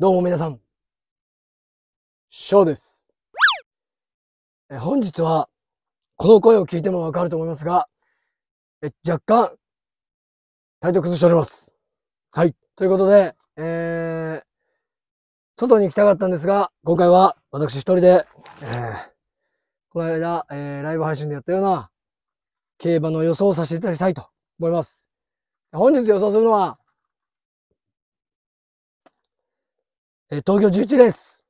どうも皆さん、ショーです。え本日は、この声を聞いてもわかると思いますが、え若干、体調崩しております。はい。ということで、えー、外に行きたかったんですが、今回は私一人で、えー、この間、えー、ライブ配信でやったような、競馬の予想をさせていただきたいと思います。本日予想するのは、え東京11です。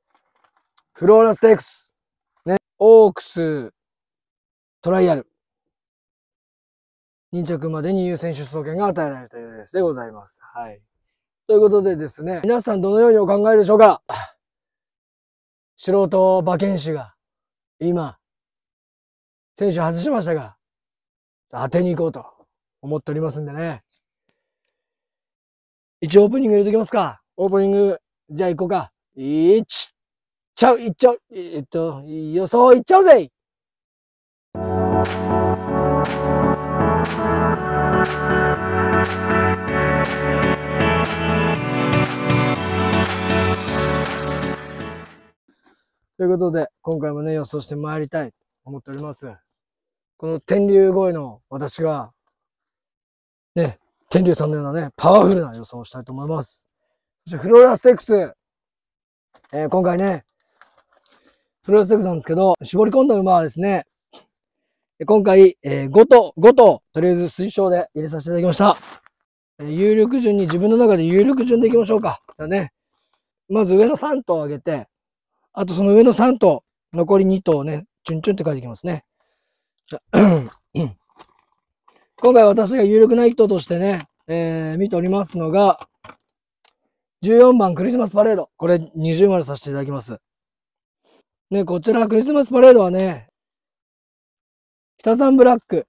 フローラステークス、ね、オークス、トライアル、2着までに優先出走権が与えられるというレースでございます。はい。ということでですね、皆さんどのようにお考えでしょうか素人馬券士が、今、選手外しましたが、当てに行こうと思っておりますんでね。一応オープニング入れときますか。オープニングじゃあ行こうか。いっちゃう、いっちゃう。えっと、予想いっちゃうぜということで、今回もね、予想してまいりたいと思っております。この天竜声の私が、ね、天竜さんのようなね、パワフルな予想をしたいと思います。そしてフローラステックス。えー、今回ね、フローラステックスなんですけど、絞り込んだ馬はですね、今回、えー、5頭、5頭、とりあえず推奨で入れさせていただきました。えー、有力順に、自分の中で有力順でいきましょうか。じゃあね、まず上の3頭を上げて、あとその上の3頭、残り2頭をね、チュンチュンって書いていきますね。今回私が有力な一頭としてね、えー、見ておりますのが、14番クリスマスパレード。これ20丸させていただきます。ね、こちらクリスマスパレードはね、北三ブラック。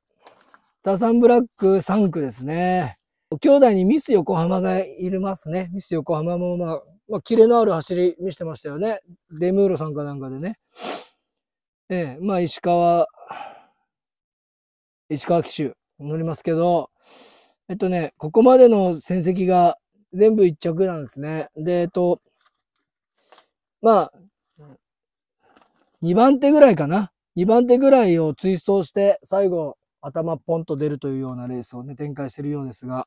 北三ブラック3区ですね。兄弟にミス横浜がいますね。ミス横浜もまあ、まあ、キレのある走り見せてましたよね。デムーロさんかなんかでね。ええ、まあ、石川、石川騎手乗りますけど、えっとね、ここまでの戦績が全部一着なんですね。で、えっと、まあ、2番手ぐらいかな。2番手ぐらいを追走して、最後、頭ポンと出るというようなレースをね、展開してるようですが、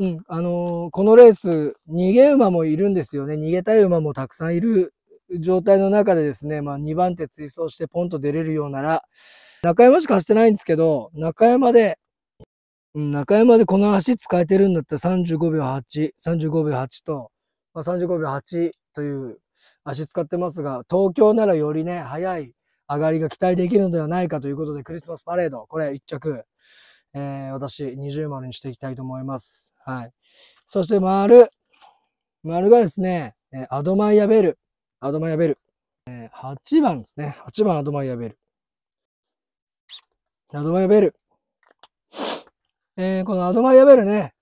うん、あのー、このレース、逃げ馬もいるんですよね。逃げたい馬もたくさんいる状態の中でですね、まあ、2番手追走してポンと出れるようなら、中山しか走ってないんですけど、中山で中山でこの足使えてるんだったら35秒8、35秒8と、まあ、35秒8という足使ってますが、東京ならよりね、早い上がりが期待できるのではないかということで、クリスマスパレード、これ1着、えー、私20丸にしていきたいと思います。はい。そして丸、丸がですね、アドマイアベル、アドマイアベル、8番ですね、8番アドマイアベル。アドマイアベル。えー、このアドマイヤベルね、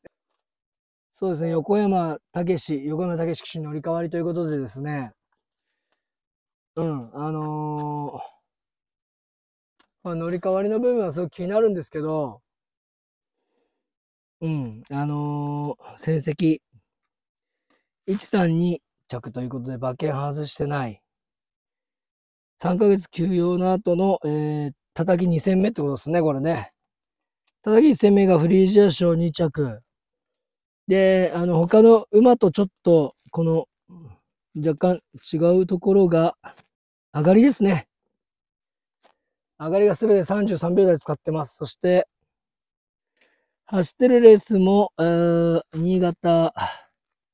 そうですね、横山武史、横山武史騎手に乗り換わりということでですね、うん、あのー、まあ、乗り換わりの部分はすごく気になるんですけど、うん、あのー、績、132着ということで馬券外してない。3ヶ月休養の後の、えー、叩き2戦目ってことですね、これね。高岸攻めがフリージア賞2着。で、あの、他の馬とちょっと、この、若干違うところが、上がりですね。上がりが全て33秒台使ってます。そして、走ってるレースも、ー、新潟、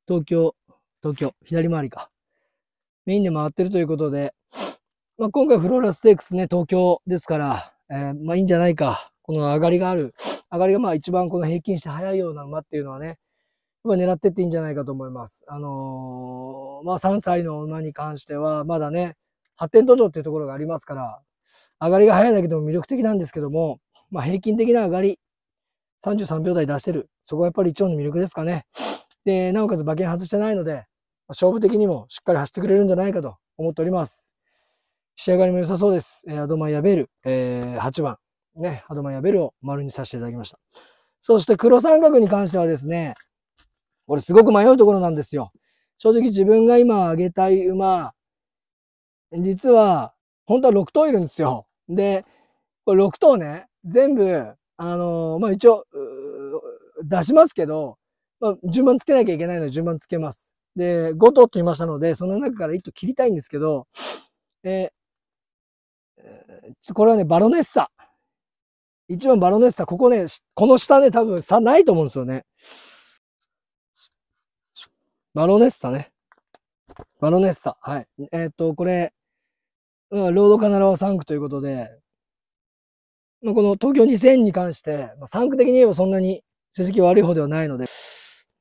東京、東京、左回りか。メインで回ってるということで、まあ、今回フローラステークスね、東京ですから、えー、まあいいんじゃないか。この上がりがある、上がりがまあ一番この平均して早いような馬っていうのはね、やっ狙ってっていいんじゃないかと思います。あのー、まあ3歳の馬に関しては、まだね、発展途上っていうところがありますから、上がりが早いだけでも魅力的なんですけども、まあ平均的な上がり、33秒台出してる。そこがやっぱり一応の魅力ですかね。で、なおかつ馬券外してないので、勝負的にもしっかり走ってくれるんじゃないかと思っております。仕上がりも良さそうです。えー、アドマイヤベール、えー、8番。ね、ハドマンやベルを丸にさせていただきました。そして黒三角に関してはですね、これすごく迷うところなんですよ。正直自分が今あげたい馬、実は、本当は6頭いるんですよ。で、これ6頭ね、全部、あのー、まあ、一応、出しますけど、まあ、順番つけなきゃいけないので順番つけます。で、5頭と言いましたので、その中から1頭切りたいんですけど、えー、これはね、バロネッサ。一番バロネッサ、ここね、この下ね、多分差ないと思うんですよね。バロネッサね。バロネッサ。はい。えっ、と、これ、うん、ロードカナロは3区ということで、まあ、この東京2000に関して、まあ、3区的に言えばそんなに成績悪い方ではないので、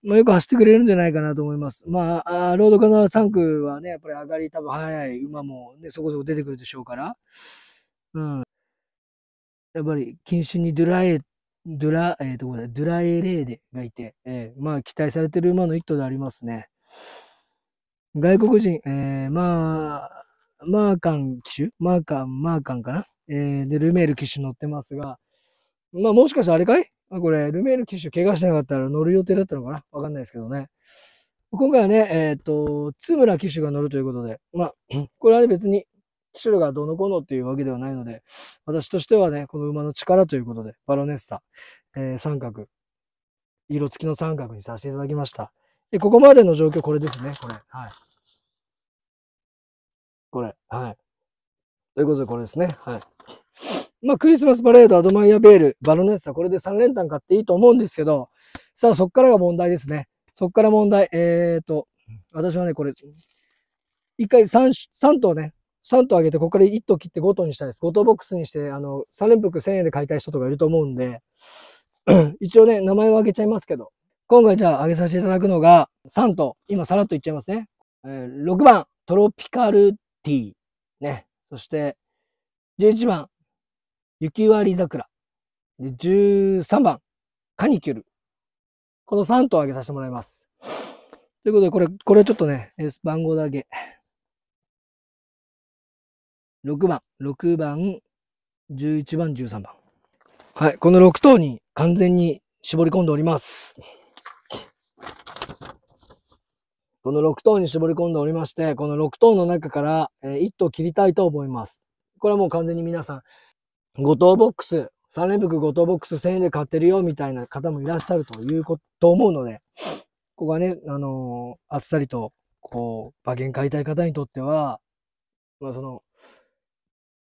まあ、よく走ってくれるんじゃないかなと思います。まあ、ロードカナラ3区はね、やっぱり上がり多分速い馬もね、そこそこ出てくるでしょうから、うん。やっぱり禁慎にドゥラエ、ドゥラ、えー、と、ドゥラエレーデがいて、えー、まあ、期待されてる馬の一頭でありますね。外国人、えー、まあ、マーカン騎手マーカン、マーカンかなえー、で、ルメール騎手乗ってますが、まあ、もしかしてあれかいあこれ、ルメール騎手怪我してなかったら乗る予定だったのかなわかんないですけどね。今回はね、えっ、ー、と、津村騎手が乗るということで、まあ、これはね、別に、騎がどのこのっていうわけではないので、私としてはね、この馬の力ということで、バロネッサ、えー、三角、色付きの三角にさせていただきました。で、ここまでの状況これですね、これ。はい。これ。はい。ということで、これですね。はい。まあ、クリスマスパレード、アドマイヤベール、バロネッサ、これで3連単買っていいと思うんですけど、さあ、そっからが問題ですね。そっから問題。えーと、私はね、これ、一回 3, 3頭ね、3頭上げて、ここから1頭切って5頭にしたいです。5頭ボックスにして、あの、3連服1000円で買いたい人とかいると思うんで、一応ね、名前を上げちゃいますけど、今回じゃあ上げさせていただくのが、3頭、今さらっと言っちゃいますね。えー、6番、トロピカルティー。ね。そして、11番、雪割桜。で、13番、カニキュル。この3頭上げさせてもらいます。ということで、これ、これちょっとね、番号だけ6番、6番、11番、13番。はい、この6頭に完全に絞り込んでおります。この6頭に絞り込んでおりまして、この6頭の中から、え1頭切りたいと思います。これはもう完全に皆さん、5頭ボックス、3連複5頭ボックス1000円で買ってるよみたいな方もいらっしゃるということ、と思うので、ここはね、あのー、あっさりと、こう、馬券買いたい方にとっては、まあその、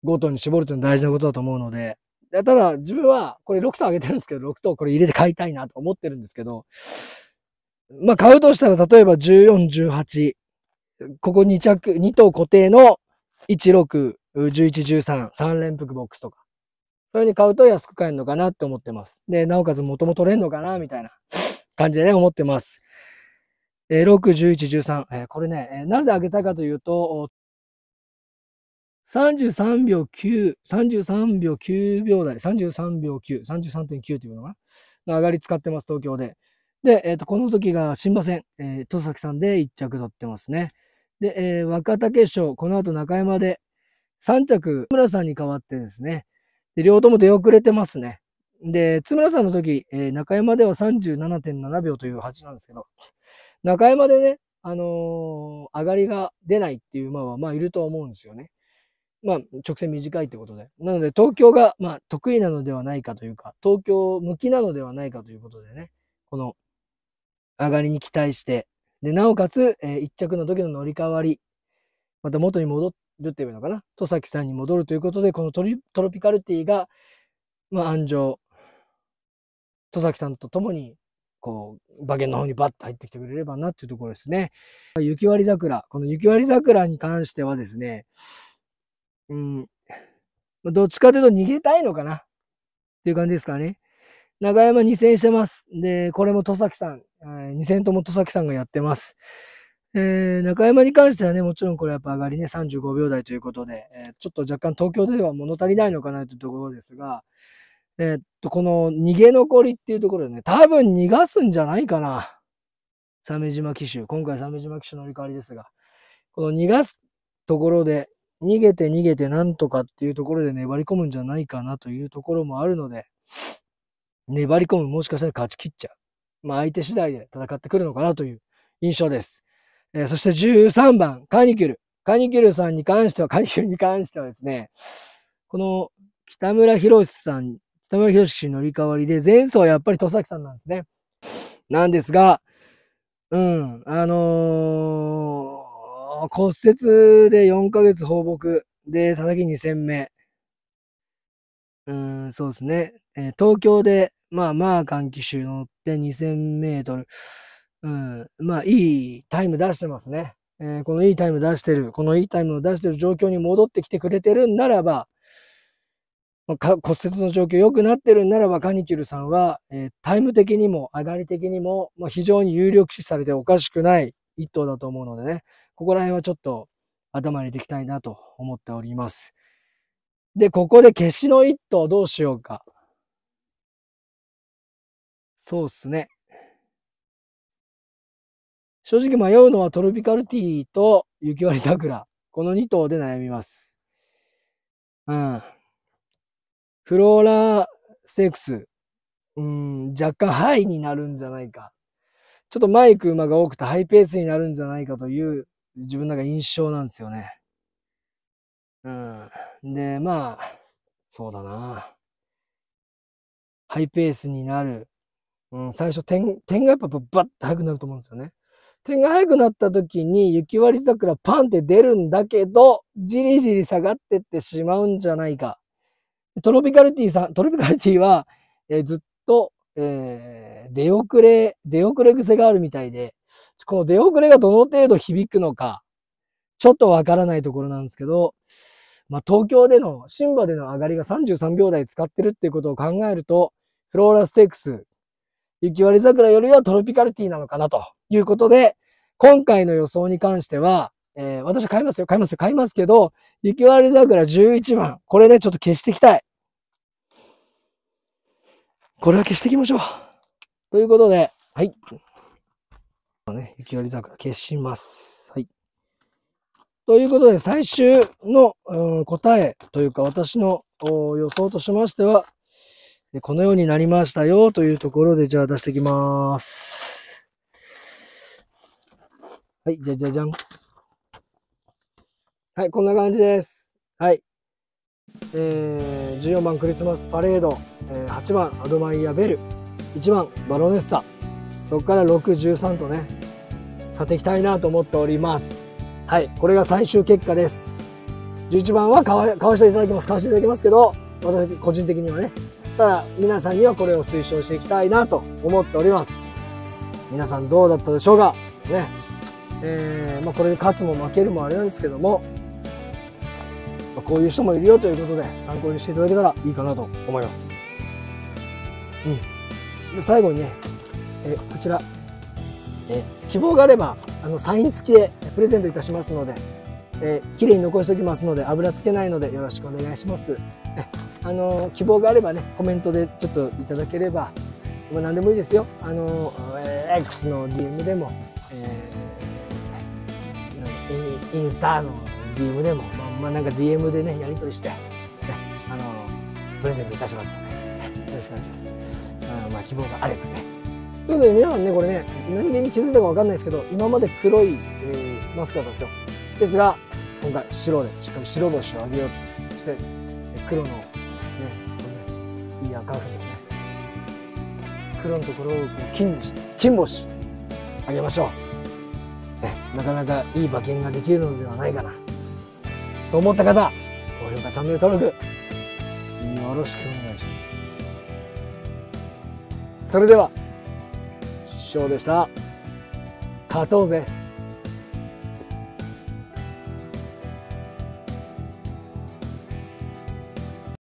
5頭に絞るというのは大事なことだと思うので、ただ自分はこれ6等あげてるんですけど、6等これ入れて買いたいなと思ってるんですけど、まあ買うとしたら例えば14、18、ここ2着、2頭固定の16、11、13、3連複ボックスとか。それに買うと安く買えるのかなって思ってます。で、なおかつ元も取れんのかなみたいな 感じでね、思ってます。え6、11、13。えこれね、えなぜ上げたかというと、33秒9、33秒9秒台、33秒9、33.9というのが、上がり使ってます、東京で。で、えー、と、この時が新馬戦、えー、戸崎さんで1着取ってますね。で、えー、若竹賞、この後中山で3着、津村さんに代わってですね、で両方とも出遅れてますね。で、津村さんの時、えー、中山では37.7秒という8なんですけど、中山でね、あのー、上がりが出ないっていう馬は、まあ、いると思うんですよね。まあ、直線短いってことで。なので、東京が、まあ、得意なのではないかというか、東京向きなのではないかということでね、この、上がりに期待して、で、なおかつ、えー、着の時の乗り換わり、また元に戻るっていうのかな、戸崎さんに戻るということで、このトロピカルティが、まあ、安城、戸崎さんと共に、こう、馬券の方にバッと入ってきてくれればなっていうところですね。雪割桜、この雪割桜に関してはですね、うん。どっちかというと逃げたいのかなっていう感じですかね。長山2戦してます。で、これも戸崎さん、2戦とも戸崎さんがやってます。えー、中山に関してはね、もちろんこれやっぱ上がりね、35秒台ということで、えー、ちょっと若干東京では物足りないのかなというところですが、えー、っと、この逃げ残りっていうところでね、多分逃がすんじゃないかな。鮫島騎手。今回鮫島騎手乗り換わりですが、この逃がすところで、逃げて逃げてなんとかっていうところで粘り込むんじゃないかなというところもあるので、粘り込む、もしかしたら勝ち切っちゃう。まあ相手次第で戦ってくるのかなという印象です。えー、そして13番、カニキュル。カニキュルさんに関しては、カニキュルに関してはですね、この北村博さん、北村博氏乗り換わりで、前走はやっぱり戸崎さんなんですね。なんですが、うん、あのー骨折で4ヶ月放牧で叩き2戦目。うん、そうですね。えー、東京で、まあまあ、換気臭乗って2000メートル。うん、まあ、いいタイム出してますね。えー、このいいタイム出してる、このいいタイムを出してる状況に戻ってきてくれてるんならば、まあ、骨折の状況良くなってるんならば、カニキュルさんは、えー、タイム的にも上がり的にも、まあ、非常に有力視されておかしくない一頭だと思うのでね、ここら辺はちょっと頭に入れていきたいなと思っております。で、ここで消しの一頭どうしようか。そうっすね。正直迷うのはトロピカルティーと雪割桜。この2頭で悩みます。うん。フローラセックス、うん、若干ハイになるんじゃないか。ちょっとマイク馬が多くてハイペースになるんじゃないかという自分の中印象なんですよね。うん。で、まあ、そうだな。ハイペースになる。うん、最初点、点がやっぱバッと速くなると思うんですよね。点が速くなった時に雪割桜パンって出るんだけど、じりじり下がってってしまうんじゃないか。トロピカルティさん、トロピカルティは、えー、ずっと、えー、出遅れ、出遅れ癖があるみたいで、この出遅れがどの程度響くのか、ちょっとわからないところなんですけど、まあ、東京での、シンバでの上がりが33秒台使ってるっていうことを考えると、フローラステークス、雪割桜よりはトロピカルティなのかなということで、今回の予想に関しては、えー、私買いますよ、買いますよ、買いますけど、雪割桜11番、これね、ちょっと消していきたい。これは消していきましょう。ということで、はい。ね、雪割桜消します。はい。ということで、最終の、うん、答えというか、私の予想としましては、このようになりましたよというところで、じゃあ出していきます。はい、じゃじゃじゃん。はい、こんな感じです。はい。えー、14番クリスマスパレード、えー、8番アドマイヤベル、1番バロネッサ、そこから6、13とね、買っていきたいなと思っております。はい、これが最終結果です。11番は買わ買わせていただきます。買わせていただきますけど、私個人的にはね。ただ、皆さんにはこれを推奨していきたいなと思っております。皆さんどうだったでしょうかね。えー、まあ、これで勝つも負けるもあれなんですけども、こういう人もいるよということで参考にしていただけたらいいかなと思います。うん、で最後にねえこちらえ希望があればあのサイン付きでプレゼントいたしますので、えー、綺麗に残しておきますので油つけないのでよろしくお願いします。あの希望があればねコメントでちょっといただければ、まあ、何でもいいですよあの、えー、X の DM でも、えー、インスタの DM でも、まあ、まあ、なんか DM でねやり取りして、ね、あのプレゼントいたしますので、ね、よろしくお願いします。あまあ、希望があればね。ということで皆さんねこれね何気に気づいたかわかんないですけど今まで黒い、えー、マスクだったんですよ。ですが今回白でしっかり白星を上げようとして黒のねこねいい赤船ね黒のところを金にして金星あげましょう、ね、なかなかいい馬券ができるのではないかなと思った方、高評価、チャンネル登録、よろしくお願いします。それでは、師匠でした。勝とうぜ。